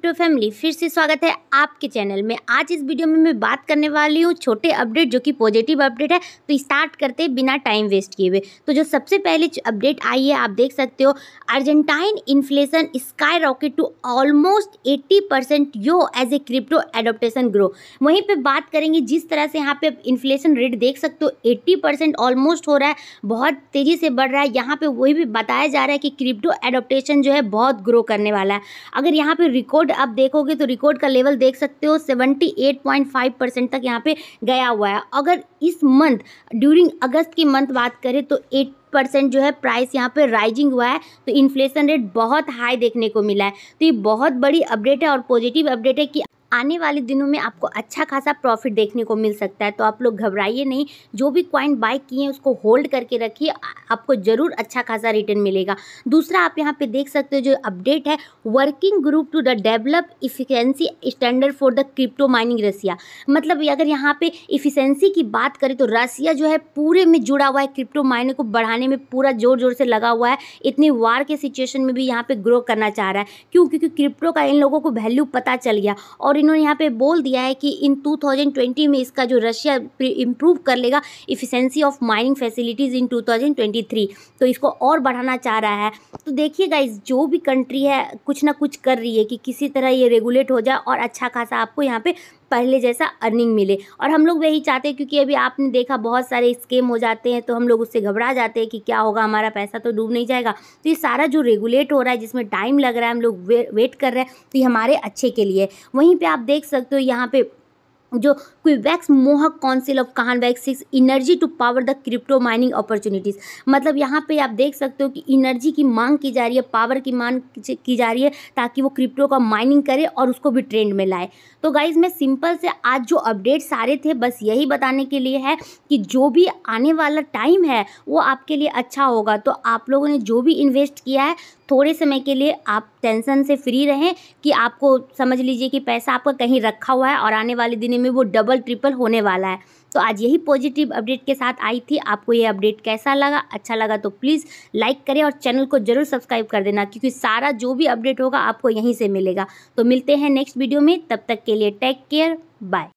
crypto family फिर से स्वागत है आपके चैनल में आज इस वीडियो में मैं बात करने वाली हूँ छोटे अपडेट जो कि पॉजिटिव अपडेट है तो स्टार्ट करते हैं बिना टाइम वेस्ट किए हुए तो जो सबसे पहले अपडेट आई है आप देख सकते हो Argentine inflation skyrocket to almost eighty percent यो as a crypto adoption grow वहीं पर बात करेंगे जिस तरह से यहाँ पे इन्फ्लेशन रेट देख सकते हो एट्टी ऑलमोस्ट हो रहा है बहुत तेज़ी से बढ़ रहा है यहाँ पर वही भी बताया जा रहा है कि क्रिप्टो एडोप्टेशन जो है बहुत ग्रो करने वाला है अगर यहाँ पे रिकॉर्ड रिकॉर्ड आप देखोगे तो रिकॉर्ड का लेवल देख सकते हो 78.5 परसेंट तक यहाँ पे गया हुआ है अगर इस मंथ ड्यूरिंग अगस्त की मंथ बात करें तो एट परसेंट जो है प्राइस यहाँ पे राइजिंग हुआ है तो इन्फ्लेशन रेट बहुत हाई देखने को मिला है तो ये बहुत बड़ी अपडेट है और पॉजिटिव अपडेट है कि आने वाले दिनों में आपको अच्छा खासा प्रॉफिट देखने को मिल सकता है तो आप लोग घबराइए नहीं जो भी क्वाइन बाय किए हैं उसको होल्ड करके रखिए आपको ज़रूर अच्छा खासा रिटर्न मिलेगा दूसरा आप यहाँ पे देख सकते हो जो अपडेट है working group to the develop efficiency standard for the crypto mining Russia मतलब अगर यहाँ पे इफिशेंसी की बात करें तो रसिया जो है पूरे में जुड़ा हुआ है क्रिप्टो माइनिंग को बढ़ाने में पूरा जोर जोर से लगा हुआ है इतनी वार के सिचुएशन में भी यहाँ पर ग्रो करना चाह रहा है क्यों क्योंकि क्रिप्टो का इन लोगों को वैल्यू पता चल गया और और इन्होंने यहाँ पे बोल दिया है कि इन 2020 में इसका जो रशिया इम्प्रूव कर लेगा efficiency of mining facilities in 2023 तो इसको और बढ़ाना चाह रहा है तो देखिएगा इस जो भी कंट्री है कुछ ना कुछ कर रही है कि किसी तरह ये रेगुलेट हो जाए और अच्छा खासा आपको यहाँ पर पहले जैसा अर्निंग मिले और हम लोग वही चाहते हैं क्योंकि अभी आपने देखा बहुत सारे स्केम हो जाते हैं तो हम लोग उससे घबरा जाते हैं कि क्या होगा हमारा पैसा तो डूब नहीं जाएगा तो ये सारा जो रेगुलेट हो रहा है जिसमें टाइम लग रहा है हम लोग वे, वेट कर रहे हैं तो ये हमारे अच्छे के लिए वहीं पर आप देख सकते हो यहाँ पर जो Quebec's Mohawk Council of Kahnawake seeks energy to power the crypto mining opportunities मतलब यहाँ पे आप देख सकते हो कि इनर्जी की मांग की जा रही है पावर की मांग की जा रही है ताकि वो क्रिप्टो का माइनिंग करे और उसको भी ट्रेंड में लाए तो गाइज मैं सिंपल से आज जो अपडेट सारे थे बस यही बताने के लिए है कि जो भी आने वाला टाइम है वो आपके लिए अच्छा होगा तो आप लोगों ने जो भी इन्वेस्ट किया है थोड़े समय के लिए आप टेंशन से फ्री रहें कि आपको समझ लीजिए कि पैसा आपका कहीं रखा हुआ है और आने वाले दिनों में वो डबल ट्रिपल होने वाला है तो आज यही पॉजिटिव अपडेट के साथ आई थी आपको ये अपडेट कैसा लगा अच्छा लगा तो प्लीज़ लाइक करें और चैनल को ज़रूर सब्सक्राइब कर देना क्योंकि सारा जो भी अपडेट होगा आपको यहीं से मिलेगा तो मिलते हैं नेक्स्ट वीडियो में तब तक के लिए टेक केयर बाय